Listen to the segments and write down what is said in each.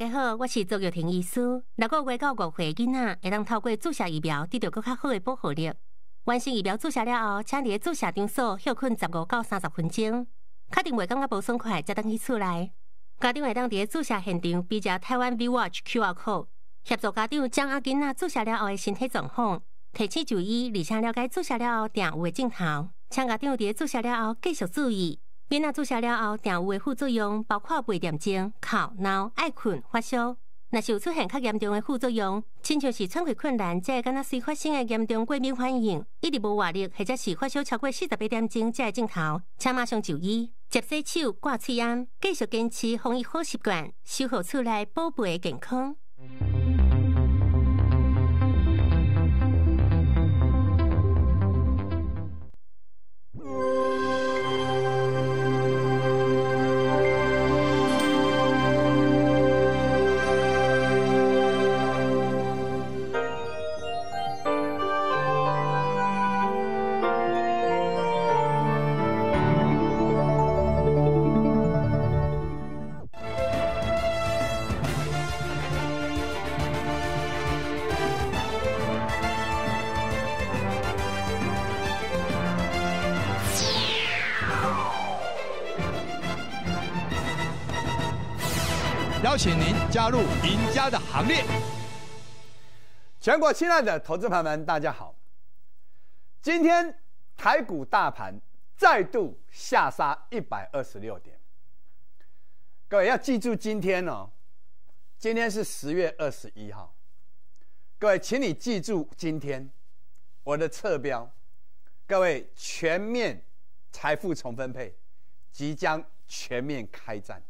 大家好，我是周玉婷医师。六个月到五岁囡仔会当透过注射疫苗得到更较好诶保护力。完成疫苗注射了后，请伫注射场所休困十五到三十分钟，确定袂感觉不爽快，则等去出来。家长会当伫注射现场比较台湾 V Watch QR Code，协助家长将握囡仔注射了后诶身体状况，提醒就医，而且了解注射了后定有诶症头，请家长伫注射了后继续注意。囡仔注射了后，常有诶副作用，包括八点钟、哭、闹、爱困、发烧。若是有出现较严重诶副作用，亲像是喘气困难，即会敢若随发生诶严重过敏反应，一直无活力，或者是发烧超过四十八点钟，即会症状，请马上就医。接洗手、挂嘴安，继续坚持防疫好习惯，守护厝内宝贝诶健康。加入赢家的行列！全国亲爱的投资朋友们，大家好！今天台股大盘再度下杀一百二十六点。各位要记住，今天哦，今天是十月二十一号。各位，请你记住今天我的侧标。各位，全面财富重分配即将全面开战。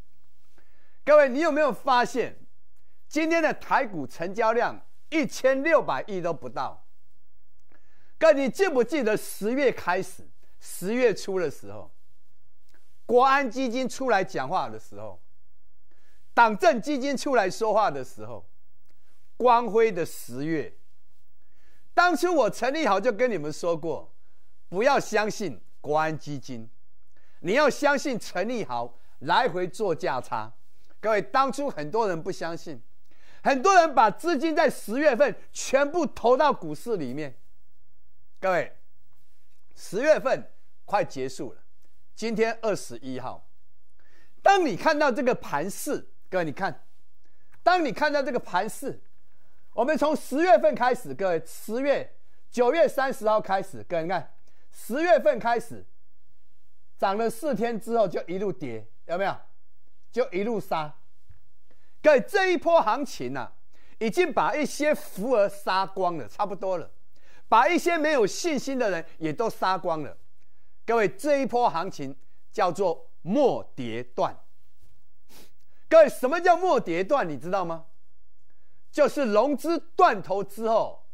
各位，你有没有发现，今天的台股成交量一千六百亿都不到？哥，你记不记得十月开始，十月初的时候，国安基金出来讲话的时候，党政基金出来说话的时候，光辉的十月。当初我陈立豪就跟你们说过，不要相信国安基金，你要相信陈立豪来回做价差。各位，当初很多人不相信，很多人把资金在十月份全部投到股市里面。各位，十月份快结束了，今天二十一号，当你看到这个盘势，各位你看，当你看到这个盘势，我们从十月份开始，各位十月九月三十号开始，各位你看，十月份开始涨了四天之后就一路跌，有没有？就一路杀，各位这一波行情呢，已经把一些福儿杀光了，差不多了，把一些没有信心的人也都杀光了。各位这一波行情叫做末跌段。各位什么叫末跌段？你知道吗？就是融资断头之后，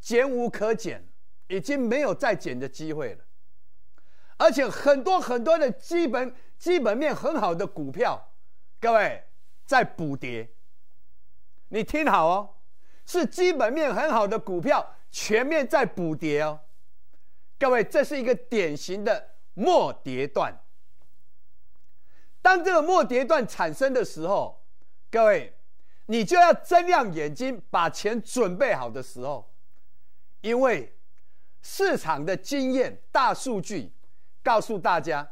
减无可减，已经没有再减的机会了，而且很多很多的基本。基本面很好的股票，各位在补跌。你听好哦，是基本面很好的股票全面在补跌哦。各位，这是一个典型的末跌段。当这个末跌段产生的时候，各位，你就要睁亮眼睛，把钱准备好的时候，因为市场的经验、大数据告诉大家，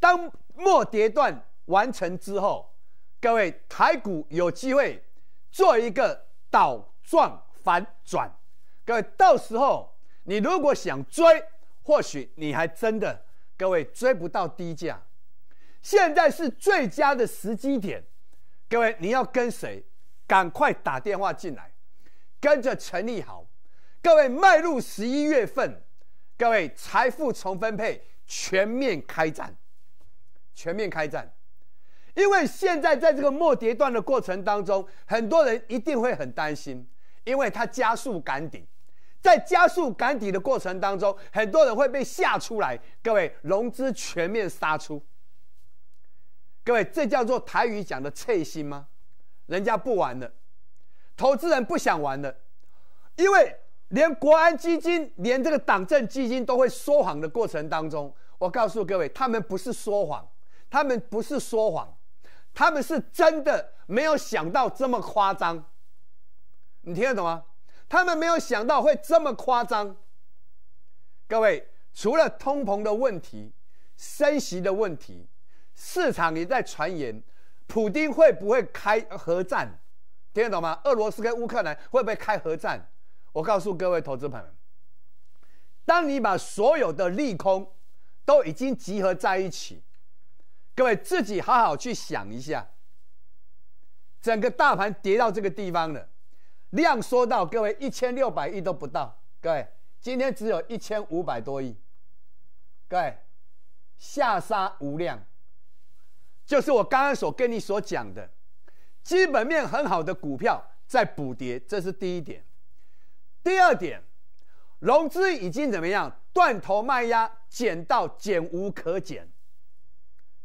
当。末跌段完成之后，各位台股有机会做一个倒状反转。各位，到时候你如果想追，或许你还真的各位追不到低价。现在是最佳的时机点，各位你要跟谁？赶快打电话进来，跟着陈立豪。各位迈入十一月份，各位财富重分配全面开战。全面开战，因为现在在这个末跌段的过程当中，很多人一定会很担心，因为它加速赶底，在加速赶底的过程当中，很多人会被吓出来。各位，融资全面杀出，各位，这叫做台语讲的“脆心”吗？人家不玩了，投资人不想玩了，因为连国安基金、连这个党政基金都会说谎的过程当中，我告诉各位，他们不是说谎。他们不是说谎，他们是真的没有想到这么夸张。你听得懂吗？他们没有想到会这么夸张。各位，除了通膨的问题、升息的问题，市场也在传言，普京会不会开核战？听得懂吗？俄罗斯跟乌克兰会不会开核战？我告诉各位投资朋友，当你把所有的利空都已经集合在一起。各位自己好好去想一下，整个大盘跌到这个地方了，量缩到各位一千六百亿都不到，各位今天只有一千五百多亿，各位下杀无量，就是我刚刚所跟你所讲的，基本面很好的股票在补跌，这是第一点。第二点，融资已经怎么样断头卖压减到减无可减。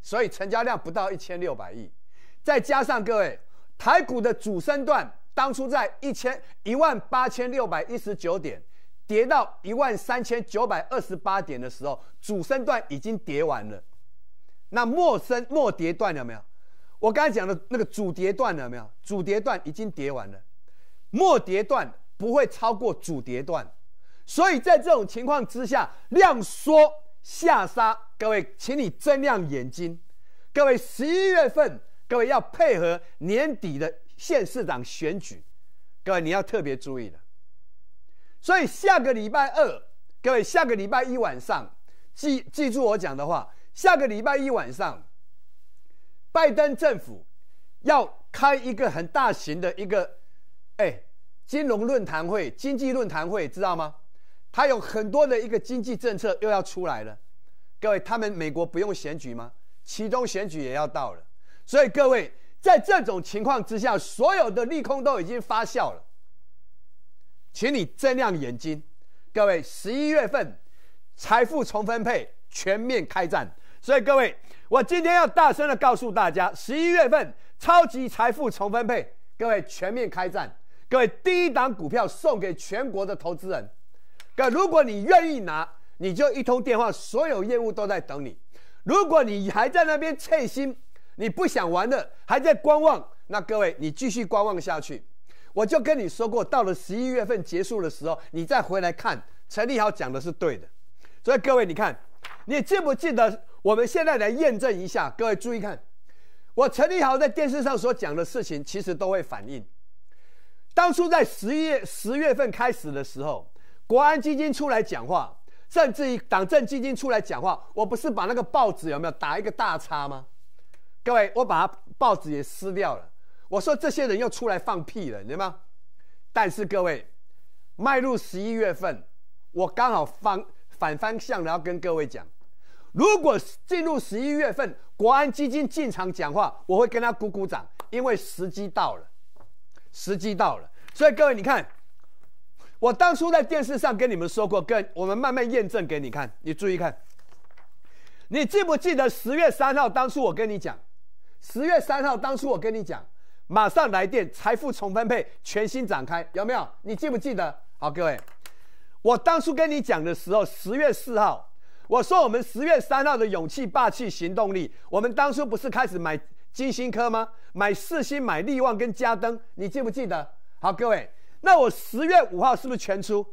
所以成交量不到一千六百亿，再加上各位台股的主升段，当初在一千一万八千六百一十九点，跌到一万三千九百二十八点的时候，主升段已经跌完了。那末升末跌段有没有？我刚才讲的那个主跌段有没有？主跌段已经跌完了，末跌段不会超过主跌段，所以在这种情况之下，量缩。下沙，各位，请你睁亮眼睛。各位，十一月份，各位要配合年底的县市长选举，各位你要特别注意了。所以下个礼拜二，各位下个礼拜一晚上，记记住我讲的话。下个礼拜一晚上，拜登政府要开一个很大型的一个哎金融论坛会、经济论坛会，知道吗？他有很多的一个经济政策又要出来了，各位，他们美国不用选举吗？其中选举也要到了，所以各位在这种情况之下，所有的利空都已经发酵了，请你睁亮眼睛，各位，十一月份财富重分配全面开战，所以各位，我今天要大声的告诉大家，十一月份超级财富重分配，各位全面开战，各位第一档股票送给全国的投资人。那如果你愿意拿，你就一通电话，所有业务都在等你。如果你还在那边退心，你不想玩了，还在观望，那各位，你继续观望下去。我就跟你说过，到了十一月份结束的时候，你再回来看，陈立豪讲的是对的。所以各位，你看，你记不记得？我们现在来验证一下。各位注意看，我陈立豪在电视上所讲的事情，其实都会反映。当初在十一月十月份开始的时候。国安基金出来讲话，甚至于党政基金出来讲话，我不是把那个报纸有没有打一个大叉吗？各位，我把报纸也撕掉了。我说这些人又出来放屁了，道吗？但是各位，迈入十一月份，我刚好方反方向，然后跟各位讲，如果进入十一月份，国安基金进场讲话，我会跟他鼓鼓掌，因为时机到了，时机到了。所以各位，你看。我当初在电视上跟你们说过，跟我们慢慢验证给你看，你注意看。你记不记得十月三号？当初我跟你讲，十月三号，当初我跟你讲，马上来电，财富重分配，全新展开，有没有？你记不记得？好，各位，我当初跟你讲的时候，十月四号，我说我们十月三号的勇气、霸气、行动力，我们当初不是开始买金星科吗？买四星、买力旺跟嘉登，你记不记得？好，各位。那我十月五号是不是全出？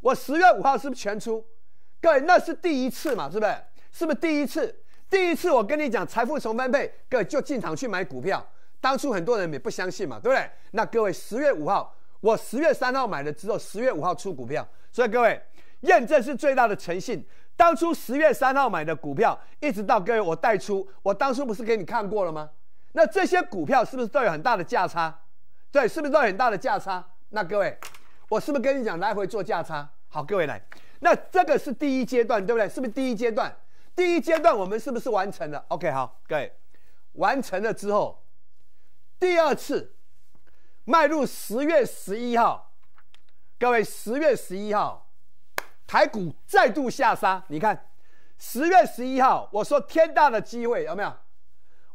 我十月五号是不是全出？各位，那是第一次嘛，是不是？是不是第一次？第一次我跟你讲财富重分配，各位就进场去买股票。当初很多人也不相信嘛，对不对？那各位十月五号，我十月三号买的之后，十月五号出股票。所以各位，验证是最大的诚信。当初十月三号买的股票，一直到各位我带出，我当初不是给你看过了吗？那这些股票是不是都有很大的价差？对，是不是都有很大的价差？那各位，我是不是跟你讲来回做价差？好，各位来，那这个是第一阶段，对不对？是不是第一阶段？第一阶段我们是不是完成了？OK，好，各位，完成了之后，第二次，迈入十月十一号，各位，十月十一号，台股再度下杀。你看，十月十一号，我说天大的机会有没有？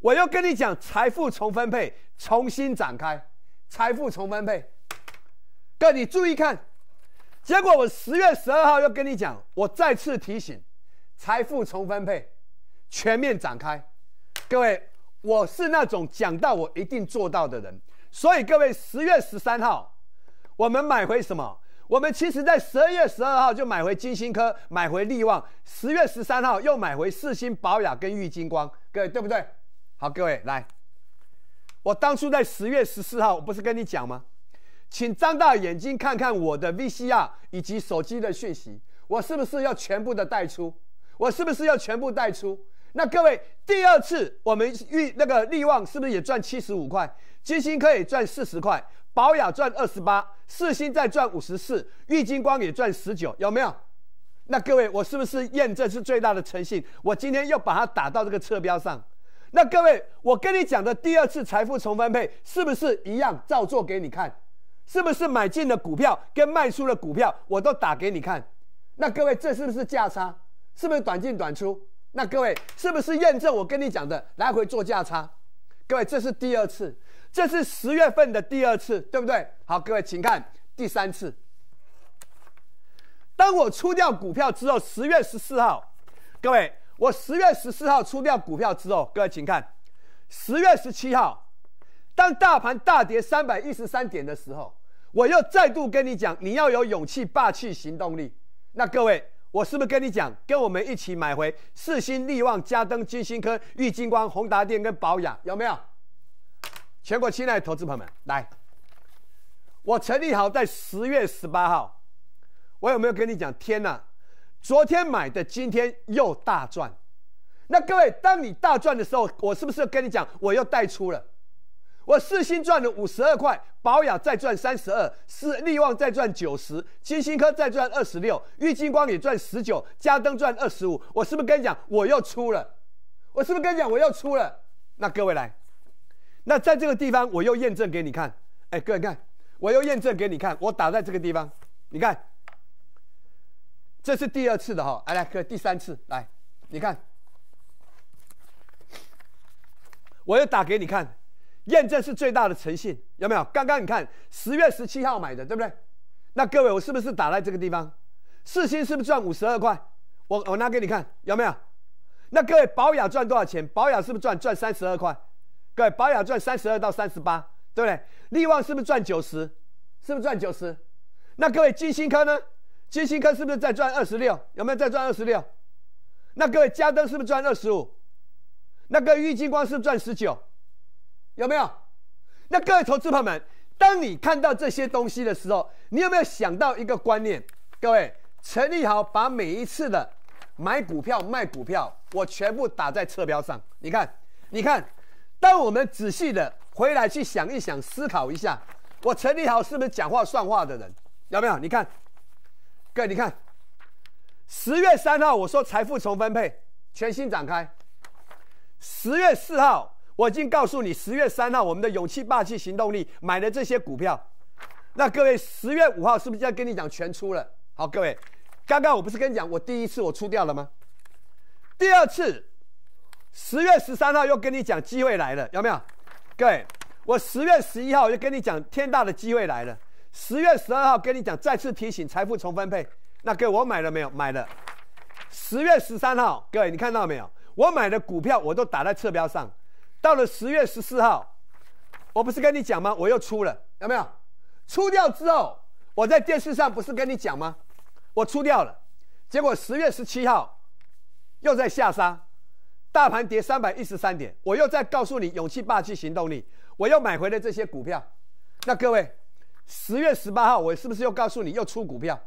我又跟你讲财富重分配，重新展开财富重分配。各位注意看，结果我十月十二号又跟你讲，我再次提醒，财富重分配全面展开。各位，我是那种讲到我一定做到的人，所以各位，十月十三号我们买回什么？我们其实在十二月十二号就买回金星科，买回利旺。十月十三号又买回四星保雅跟玉金光，各位对不对？好，各位来，我当初在十月十四号，我不是跟你讲吗？请张大眼睛看看我的 VCR 以及手机的讯息，我是不是要全部的带出？我是不是要全部带出？那各位，第二次我们玉那个利旺是不是也赚七十五块？金星可以赚四十块，保雅赚二十八，四星再赚五十四，玉金光也赚十九，有没有？那各位，我是不是验证是最大的诚信？我今天又把它打到这个车标上。那各位，我跟你讲的第二次财富重分配是不是一样照做给你看？是不是买进的股票跟卖出的股票我都打给你看？那各位这是不是价差？是不是短进短出？那各位是不是验证我跟你讲的来回做价差？各位这是第二次，这是十月份的第二次，对不对？好，各位请看第三次。当我出掉股票之后，十月十四号，各位，我十月十四号出掉股票之后，各位请看，十月十七号，当大盘大跌三百一十三点的时候。我又再度跟你讲，你要有勇气、霸气、行动力。那各位，我是不是跟你讲，跟我们一起买回四星利旺、嘉登、金星科、玉金光、宏达电跟保养，有没有？全国亲爱的投资朋友们，来！我成立好在十月十八号，我有没有跟你讲？天哪，昨天买的，今天又大赚。那各位，当你大赚的时候，我是不是跟你讲，我又带出了？我四星赚了五十二块，保养再赚三十二，是力旺再赚九十，金星科再赚二十六，月金光也赚十九，加灯赚二十五。我是不是跟你讲，我又出了？我是不是跟你讲，我又出了？那各位来，那在这个地方，我又验证给你看。哎，各位看，我又验证给你看，我打在这个地方，你看，这是第二次的哈。哎，来，哥，第三次来，你看，我又打给你看。验证是最大的诚信，有没有？刚刚你看十月十七号买的，对不对？那各位，我是不是打在这个地方？四星是不是赚五十二块？我我拿给你看，有没有？那各位保养赚多少钱？保养是不是赚赚三十二块？各位保养赚三十二到三十八，对不对？利旺是不是赚九十？是不是赚九十？那各位金星科呢？金星科是不是在赚二十六？有没有在赚二十六？那各位嘉登是不是赚二十五？那个玉金光是不是赚十九？有没有？那各位投资朋友们，当你看到这些东西的时候，你有没有想到一个观念？各位，陈立豪把每一次的买股票、卖股票，我全部打在车标上。你看，你看，当我们仔细的回来去想一想、思考一下，我陈立豪是不是讲话算话的人？有没有？你看，各位，你看，十月三号我说财富重分配全新展开，十月四号。我已经告诉你，十月三号我们的勇气、霸气、行动力买的这些股票，那各位，十月五号是不是要跟你讲全出了？好，各位，刚刚我不是跟你讲我第一次我出掉了吗？第二次，十月十三号又跟你讲机会来了，有没有？各位，我十月十一号又就跟你讲天大的机会来了，十月十二号跟你讲再次提醒财富重分配，那各位我买了没有？买了。十月十三号，各位你看到没有？我买的股票我都打在侧标上。到了十月十四号，我不是跟你讲吗？我又出了，有没有？出掉之后，我在电视上不是跟你讲吗？我出掉了，结果十月十七号，又在下杀，大盘跌三百一十三点，我又在告诉你勇气、霸气、行动力，我又买回了这些股票。那各位，十月十八号我是不是又告诉你又出股票？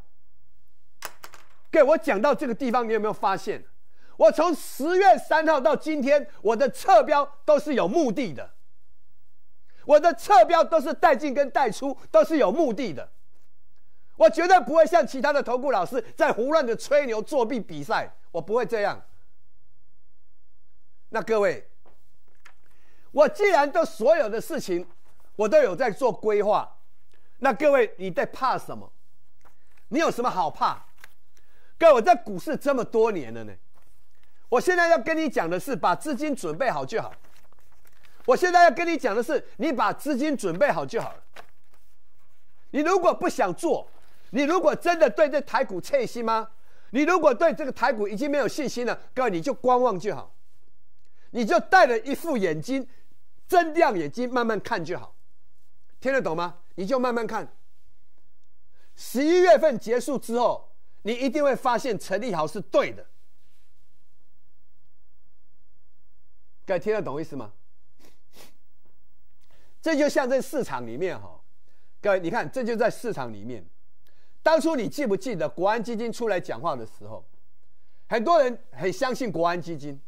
给我讲到这个地方，你有没有发现？我从十月三号到今天，我的测标都是有目的的。我的测标都是带进跟带出，都是有目的的。我绝对不会像其他的投顾老师在胡乱的吹牛作弊比赛，我不会这样。那各位，我既然都所有的事情，我都有在做规划，那各位你在怕什么？你有什么好怕？各位在股市这么多年了呢？我现在要跟你讲的是，把资金准备好就好。我现在要跟你讲的是，你把资金准备好就好了。你如果不想做，你如果真的对这台股信心吗？你如果对这个台股已经没有信心了，各位你就观望就好，你就戴了一副眼睛，睁亮眼睛慢慢看就好，听得懂吗？你就慢慢看。十一月份结束之后，你一定会发现陈立豪是对的。各位听得懂意思吗？这就像在市场里面哈，各位你看，这就在市场里面。当初你记不记得国安基金出来讲话的时候，很多人很相信国安基金，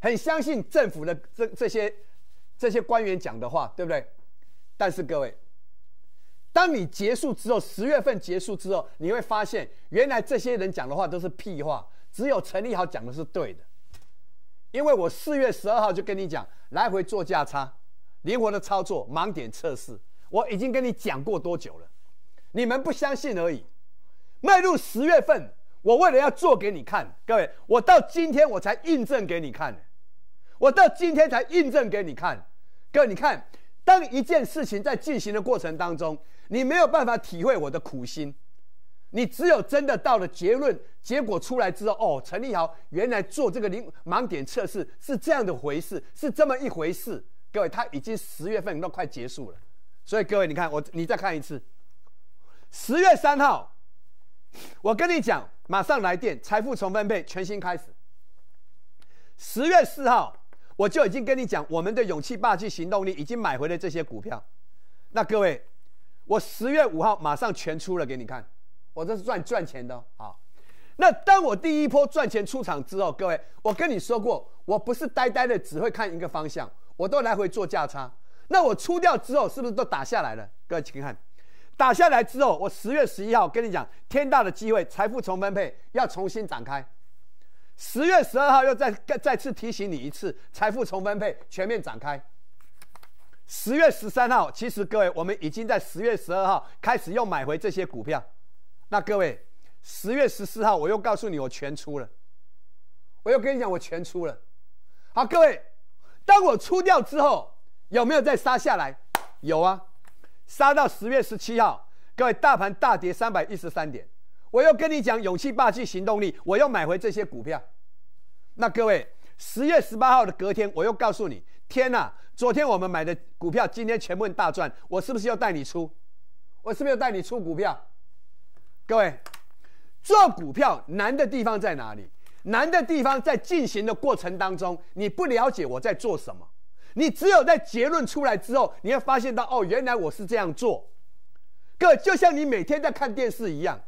很相信政府的这这些这些官员讲的话，对不对？但是各位，当你结束之后，十月份结束之后，你会发现，原来这些人讲的话都是屁话，只有陈立豪讲的是对的。因为我四月十二号就跟你讲，来回做价差，灵活的操作，盲点测试，我已经跟你讲过多久了，你们不相信而已。迈入十月份，我为了要做给你看，各位，我到今天我才印证给你看，我到今天才印证给你看，各位，你看，当一件事情在进行的过程当中，你没有办法体会我的苦心。你只有真的到了结论结果出来之后，哦，陈立豪原来做这个零盲点测试是这样的回事，是这么一回事。各位，他已经十月份都快结束了，所以各位，你看我，你再看一次。十月三号，我跟你讲，马上来电，财富重分配全新开始。十月四号，我就已经跟你讲，我们的勇气霸气行动力已经买回了这些股票。那各位，我十月五号马上全出了给你看。我这是赚赚钱的啊！那当我第一波赚钱出场之后，各位，我跟你说过，我不是呆呆的只会看一个方向，我都来回做价差。那我出掉之后，是不是都打下来了？各位请看，打下来之后，我十月十一号跟你讲，天大的机会，财富重分配要重新展开。十月十二号又再再次提醒你一次，财富重分配全面展开。十月十三号，其实各位，我们已经在十月十二号开始又买回这些股票。那各位，十月十四号我又告诉你我全出了，我又跟你讲我全出了。好，各位，当我出掉之后，有没有再杀下来？有啊，杀到十月十七号，各位大盘大跌三百一十三点，我又跟你讲勇气、霸气、行动力，我又买回这些股票。那各位，十月十八号的隔天，我又告诉你，天呐，昨天我们买的股票今天全部大赚，我是不是要带你出？我是不是要带你出股票？各位，做股票难的地方在哪里？难的地方在进行的过程当中，你不了解我在做什么，你只有在结论出来之后，你会发现到哦，原来我是这样做。各位，就像你每天在看电视一样，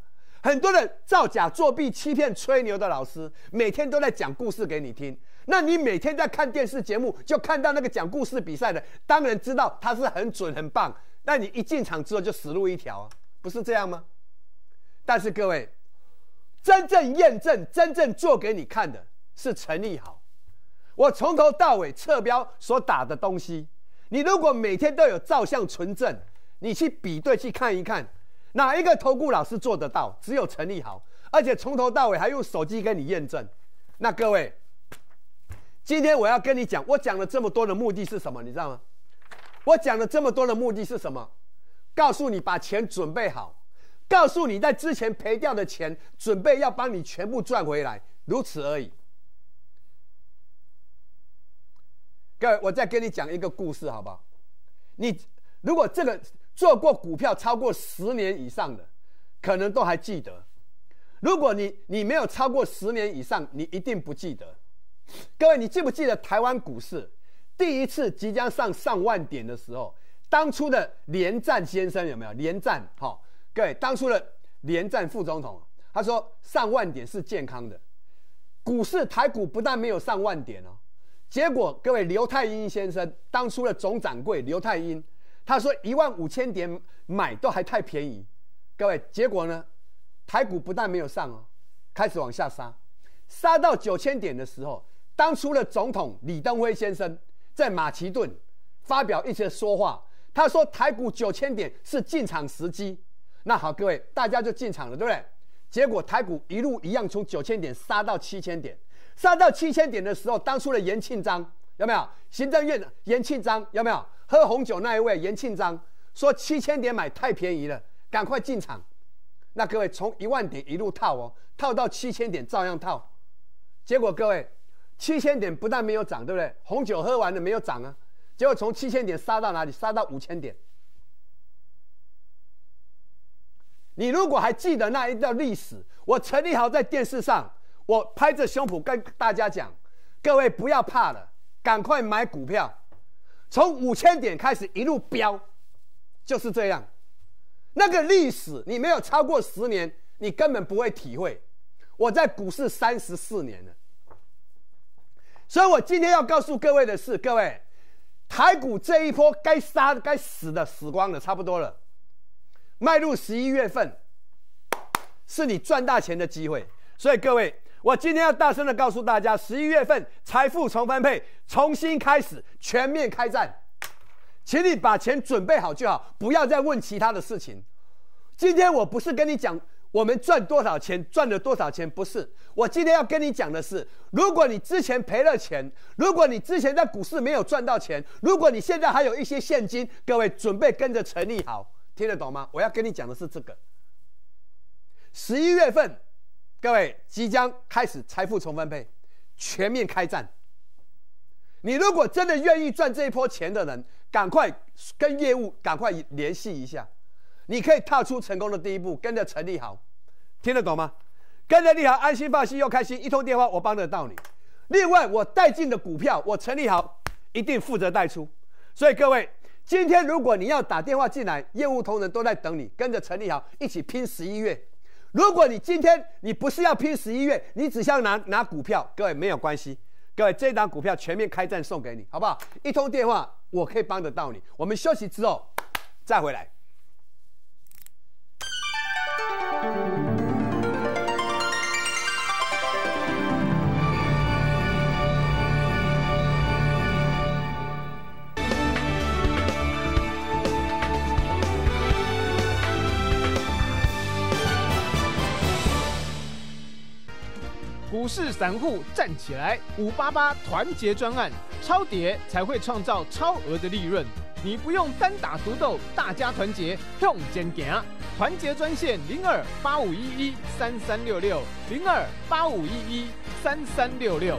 很多的造假、作弊、欺骗、吹牛的老师，每天都在讲故事给你听。那你每天在看电视节目，就看到那个讲故事比赛的，当然知道他是很准、很棒。那你一进场之后就死路一条，不是这样吗？但是各位，真正验证、真正做给你看的是陈立好。我从头到尾测标所打的东西，你如果每天都有照相存证，你去比对去看一看，哪一个投顾老师做得到？只有陈立好，而且从头到尾还用手机跟你验证。那各位，今天我要跟你讲，我讲了这么多的目的是什么？你知道吗？我讲了这么多的目的是什么？告诉你，把钱准备好。告诉你，在之前赔掉的钱，准备要帮你全部赚回来，如此而已。各位，我再跟你讲一个故事，好不好？你如果这个做过股票超过十年以上的，可能都还记得；如果你你没有超过十年以上，你一定不记得。各位，你记不记得台湾股市第一次即将上上万点的时候，当初的连战先生有没有连战？哈。各位当初的连战副总统，他说上万点是健康的，股市台股不但没有上万点哦，结果各位刘泰英先生当初的总掌柜刘泰英，他说一万五千点买都还太便宜，各位结果呢，台股不但没有上哦，开始往下杀，杀到九千点的时候，当初的总统李登辉先生在马其顿发表一些说话，他说台股九千点是进场时机。那好，各位大家就进场了，对不对？结果台股一路一样从九千点杀到七千点，杀到七千点的时候，当初的严庆章有没有行政院严庆章有没有喝红酒那一位严庆章说七千点买太便宜了，赶快进场。那各位从一万点一路套哦，套到七千点照样套。结果各位七千点不但没有涨，对不对？红酒喝完了没有涨啊？结果从七千点杀到哪里？杀到五千点。你如果还记得那一段历史，我陈立豪在电视上，我拍着胸脯跟大家讲，各位不要怕了，赶快买股票，从五千点开始一路飙，就是这样。那个历史你没有超过十年，你根本不会体会。我在股市三十四年了，所以我今天要告诉各位的是，各位台股这一波该杀该死的死光了，差不多了。迈入十一月份，是你赚大钱的机会。所以各位，我今天要大声的告诉大家，十一月份财富重分配，重新开始，全面开战。请你把钱准备好就好，不要再问其他的事情。今天我不是跟你讲我们赚多少钱，赚了多少钱，不是。我今天要跟你讲的是，如果你之前赔了钱，如果你之前在股市没有赚到钱，如果你现在还有一些现金，各位准备跟着陈立好。听得懂吗？我要跟你讲的是这个，十一月份，各位即将开始财富重分配，全面开战。你如果真的愿意赚这一波钱的人，赶快跟业务赶快联系一下，你可以踏出成功的第一步，跟着陈立豪。听得懂吗？跟着立豪安心放心又开心，一通电话我帮得到你。另外我带进的股票，我陈立豪一定负责带出。所以各位。今天如果你要打电话进来，业务同仁都在等你，跟着陈立豪一起拼十一月。如果你今天你不是要拼十一月，你只想拿拿股票，各位没有关系，各位这档股票全面开战送给你，好不好？一通电话我可以帮得到你。我们休息之后再回来。股市散户站起来，五八八团结专案，超跌才会创造超额的利润。你不用单打独斗，大家团结向前行。团结专线零二八五一一三三六六，零二八五一一三三六六。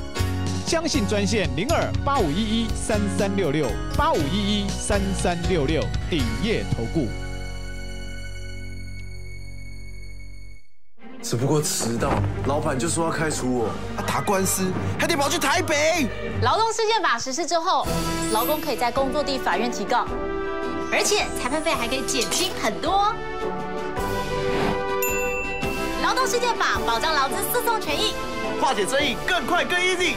相信专线零二八五一一三三六六八五一一三三六六鼎业投顾。只不过迟到，老板就说要开除我，打官司还得跑去台北。劳动事件法实施之后，劳工可以在工作地法院提告，而且裁判费还可以减轻很多。劳动事件法保障劳资诉讼权益，化解争议更快更 easy。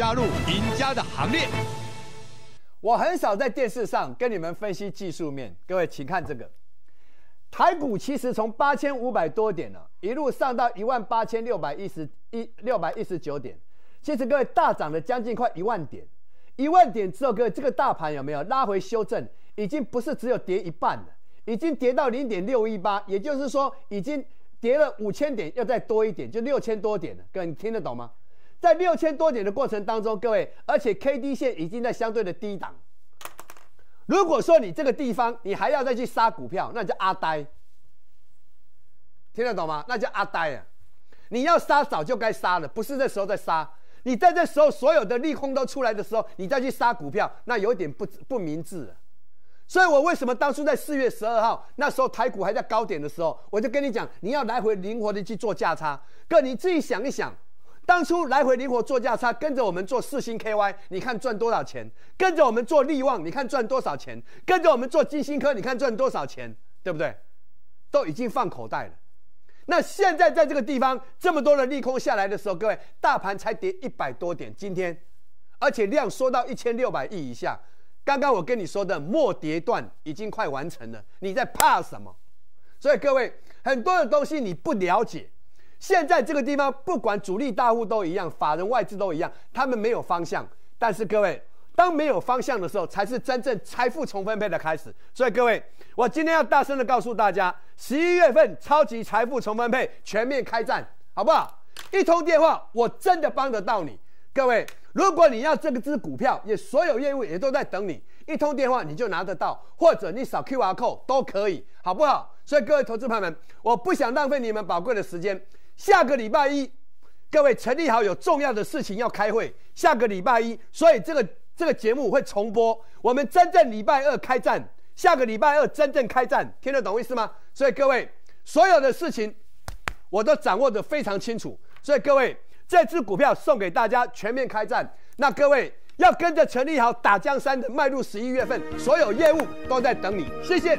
加入赢家的行列。我很少在电视上跟你们分析技术面，各位，请看这个。台股其实从八千五百多点呢，一路上到一万八千六百一十一六百一十九点，其实各位大涨了将近快一万点。一万点之后，各位这个大盘有没有拉回修正？已经不是只有跌一半了，已经跌到零点六一八，也就是说已经跌了五千点，要再多一点就六千多点了。各位你听得懂吗？在六千多点的过程当中，各位，而且 K D 线已经在相对的低档。如果说你这个地方你还要再去杀股票，那叫阿呆，听得懂吗？那叫阿呆啊！你要杀早就该杀了，不是这时候再杀。你在这时候所有的利空都出来的时候，你再去杀股票，那有点不不明智。所以我为什么当初在四月十二号那时候台股还在高点的时候，我就跟你讲，你要来回灵活的去做价差。哥，你自己想一想。当初来回灵活做价差，跟着我们做四星 KY，你看赚多少钱？跟着我们做利旺，你看赚多少钱？跟着我们做金星科，你看赚多少钱？对不对？都已经放口袋了。那现在在这个地方，这么多的利空下来的时候，各位大盘才跌一百多点，今天，而且量缩到一千六百亿以下。刚刚我跟你说的末跌段已经快完成了，你在怕什么？所以各位很多的东西你不了解。现在这个地方不管主力大户都一样，法人外资都一样，他们没有方向。但是各位，当没有方向的时候，才是真正财富重分配的开始。所以各位，我今天要大声的告诉大家，十一月份超级财富重分配全面开战，好不好？一通电话，我真的帮得到你。各位，如果你要这支股票，也所有业务也都在等你，一通电话你就拿得到，或者你扫 QR code 都可以，好不好？所以各位投资朋友们，我不想浪费你们宝贵的时间。下个礼拜一，各位陈立豪有重要的事情要开会。下个礼拜一，所以这个这个节目会重播。我们真正礼拜二开战，下个礼拜二真正开战，听得懂意思吗？所以各位所有的事情，我都掌握得非常清楚。所以各位这支股票送给大家，全面开战。那各位要跟着陈立豪打江山的迈入十一月份所有业务都在等你。谢谢。